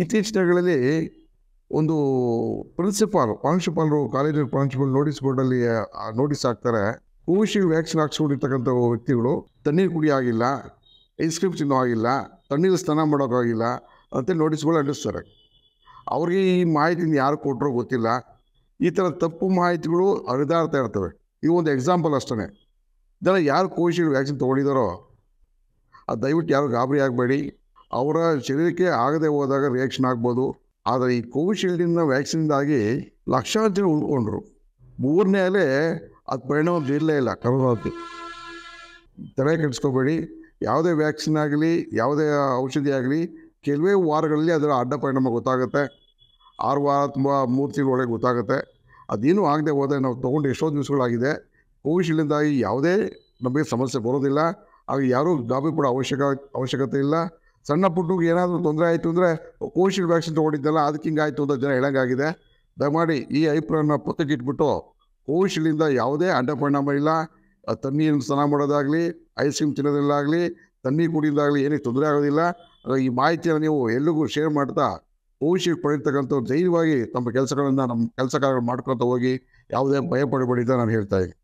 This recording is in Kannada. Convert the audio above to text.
ಇತ್ತೀಚಿನ ದಿನಗಳಲ್ಲಿ ಒಂದು ಪ್ರಿನ್ಸಿಪಾಲ್ ಪ್ರಾಂಶುಪಾಲರು ಕಾಲೇಜಿನ ಪ್ರಾಂಶುಪಾಲ್ ನೋಟಿಸ್ ಬೋರ್ಡಲ್ಲಿ ನೋಟಿಸ್ ಹಾಕ್ತಾರೆ ಕೋವಿಶೀಲ್ಡ್ ವ್ಯಾಕ್ಸಿನ್ ಹಾಕ್ಸ್ಕೊಂಡಿರ್ತಕ್ಕಂಥ ವ್ಯಕ್ತಿಗಳು ತಣ್ಣೀರು ಕುಡಿಯಾಗಿಲ್ಲ ಐಸ್ ಕ್ರೀಮ್ ತಿನ್ನೋ ಆಗಿಲ್ಲ ತಣ್ಣೀರು ಸ್ನಾನ ಮಾಡೋಕ್ಕಾಗಿಲ್ಲ ಅಂತ ನೋಟಿಸ್ಗಳು ಅಂಟಿಸ್ತಾರೆ ಅವ್ರಿಗೆ ಈ ಮಾಹಿತಿಯಿಂದ ಯಾರು ಕೊಟ್ಟರೋ ಗೊತ್ತಿಲ್ಲ ಈ ಥರ ತಪ್ಪು ಮಾಹಿತಿಗಳು ಹರಿದಾಡ್ತಾ ಇರ್ತವೆ ಈ ಒಂದು ಎಕ್ಸಾಂಪಲ್ ಅಷ್ಟೇ ಜನ ಯಾರು ಕೋವಿಶೀಲ್ಡ್ ವ್ಯಾಕ್ಸಿನ್ ತೊಗೊಂಡಿದ್ದಾರೋ ಅದು ದಯವಿಟ್ಟು ಯಾರು ಗಾಬರಿ ಆಗಬೇಡಿ ಅವರ ಶರೀರಕ್ಕೆ ಆಗದೆ ಹೋದಾಗ ರಿಯಾಕ್ಷನ್ ಆಗ್ಬೋದು ಆದರೆ ಈ ಕೋವಿಶೀಲ್ಡಿನ ವ್ಯಾಕ್ಸಿನ್ದಾಗಿ ಲಕ್ಷಾಂತರ ಜನ ಉಳ್ಕೊಂಡ್ರು ಮೂರನೇ ಅಲೆ ಅದು ಪರಿಣಾಮ ಬೀರಲೇ ಇಲ್ಲ ಕರೋನಾಕ್ಕೆ ತಲೆ ಕೆಡಿಸ್ಕೋಬೇಡಿ ಯಾವುದೇ ವ್ಯಾಕ್ಸಿನ್ ಆಗಲಿ ಯಾವುದೇ ಔಷಧಿ ಆಗಲಿ ಕೆಲವೇ ವಾರಗಳಲ್ಲಿ ಅದರ ಅಡ್ಡ ಪರಿಣಾಮ ಗೊತ್ತಾಗುತ್ತೆ ಆರು ವಾರ ತುಂಬ ಮೂರು ತಿಂಗಳೊಳಗೆ ಗೊತ್ತಾಗುತ್ತೆ ಅದೇನೂ ಆಗದೆ ಹೋದರೆ ನಾವು ತೊಗೊಂಡು ಎಷ್ಟೋ ದಿವಸಗಳಾಗಿದೆ ಕೋವಿಶೀಲ್ಡಿಂದಾಗಿ ಯಾವುದೇ ನಮಗೆ ಸಮಸ್ಯೆ ಬರೋದಿಲ್ಲ ಹಾಗೆ ಯಾರೂ ಗಾಬಿ ಕೂಡ ಅವಶ್ಯಕ ಅವಶ್ಯಕತೆ ಇಲ್ಲ ಸಣ್ಣ ಪುಟ್ಟ ಏನಾದರೂ ತೊಂದರೆ ಆಯಿತು ಅಂದರೆ ಕೋವಿಶೀಲ್ಡ್ ವ್ಯಾಕ್ಸಿನ್ ತೊಗೊಂಡಿದ್ದಲ್ಲ ಅದಕ್ಕೆ ಹಿಂಗಾಯಿತು ಅಂತ ಜನ ಹೇಳೋಂಗಾಗಿದೆ ದಯಮಾಡಿ ಈ ಅಭಿಪ್ರಾಯನ ಪೊತ್ತಕ್ಕಿಟ್ಬಿಟ್ಟು ಕೋವಿಶೀಲ್ಡಿಂದ ಯಾವುದೇ ಅಡ್ಡ ಪರಿಣಾಮ ಇಲ್ಲ ತಣ್ಣೀರನ್ನು ಸ್ನಾನ ಮಾಡೋದಾಗಲಿ ಐಸ್ ಕ್ರೀಮ್ ತಿನ್ನೋದ್ರಲ್ಲಾಗಲಿ ತಣ್ಣೀರು ಕುಡಿಯೋದಾಗಲಿ ಏನಕ್ಕೆ ತೊಂದರೆ ಆಗೋದಿಲ್ಲ ಈ ಮಾಹಿತಿಯನ್ನು ನೀವು ಎಲ್ಲಿಗೂ ಶೇರ್ ಮಾಡ್ತಾ ಕೋವಿಶೀಲ್ಡ್ ಪಡೆಯಿರ್ತಕ್ಕಂಥವ್ರು ಧೈರ್ಯವಾಗಿ ತಮ್ಮ ಕೆಲಸಗಳನ್ನು ನಮ್ಮ ಕೆಲಸ ಕಾರ್ಯಗಳು ಮಾಡ್ಕೊತ ಹೋಗಿ ಯಾವುದೇ ಭಯ ಪಡಬೇಡಿ ಅಂತ ನಾನು ಹೇಳ್ತಾ ಇದ್ದೀನಿ